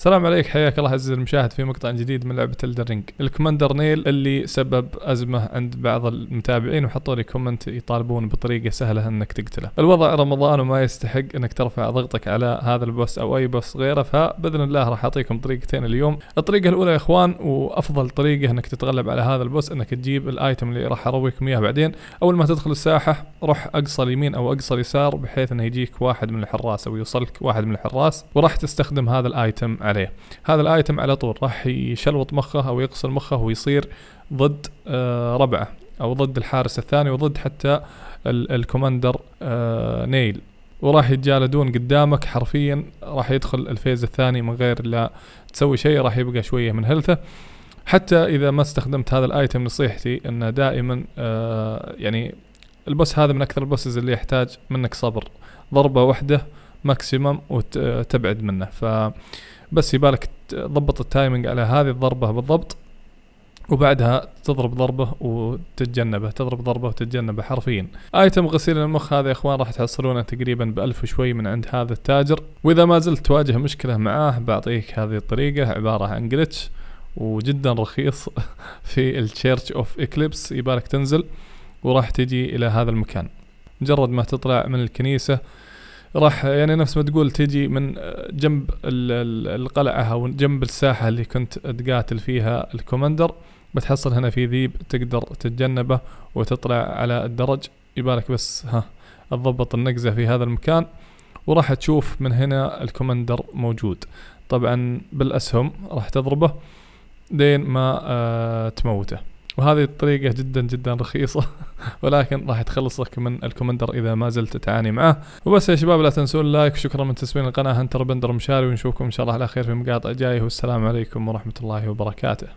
السلام عليك حياك الله عزيزي المشاهد في مقطع جديد من لعبة الدرينج الكوماندر نيل اللي سبب أزمة عند بعض المتابعين وحطوا لي كومنت يطالبون بطريقة سهلة أنك تقتله الوضع رمضان وما يستحق أنك ترفع ضغطك على هذا البوس أو أي بوس غيره فبإذن الله راح أعطيكم طريقتين اليوم الطريقة الأولى يا إخوان وأفضل طريقة أنك تتغلب على هذا البوس أنك تجيب الآيتم اللي راح أرويكم إياه بعدين أول ما تدخل الساحة روح أقصى اليمين أو أقصى اليسار بحيث أنه يجيك واحد من الحراس أو يوصلك واحد من الحراس وراح تستخدم هذا الآيتم عليه هذا الايتم على طول راح يشلوط مخه او يغسل مخه ويصير ضد آه، ربعه او ضد الحارس الثاني وضد حتى الكوماندر آه، نيل وراح يتجالدون قدامك حرفيا راح يدخل الفيز الثاني من غير لا تسوي شيء راح يبقى شويه من هلثه حتى اذا ما استخدمت هذا الايتم نصيحتي انه دائما آه، يعني البوس هذا من اكثر البوسز اللي يحتاج منك صبر ضربه واحده ماكسيمم وتبعد منه ف بس يبالك تضبط التايمنج على هذه الضربة بالضبط وبعدها تضرب ضربه وتتجنبه تضرب ضربه وتتجنبه حرفيا ايتم غسيل المخ هذا يا اخوان راح تحصلونه تقريبا بألف وشوي من عند هذا التاجر واذا ما زلت تواجه مشكله معاه بعطيك هذه الطريقه عباره عن جلتش وجدا رخيص في التشيرش اوف اكليبس يبالك تنزل وراح تجي الى هذا المكان مجرد ما تطلع من الكنيسه راح يعني نفس ما تقول تجي من جنب القلعة أو جنب الساحة اللي كنت تقاتل فيها الكوماندر بتحصل هنا في ذيب تقدر تتجنبه وتطلع على الدرج يبالك بس ها تضبط النقزة في هذا المكان وراح تشوف من هنا الكوماندر موجود طبعا بالأسهم راح تضربه لين ما آه، تموته وهذه الطريقة جدا جدا رخيصة ولكن راح تخلصك من الكومندر إذا ما زلت تعاني معه وبس يا شباب لا تنسون اللايك وشكرا من تسوين القناة هنتر بندر مشاري ونشوفكم إن شاء الله على خير في مقاطع جاية والسلام عليكم ورحمة الله وبركاته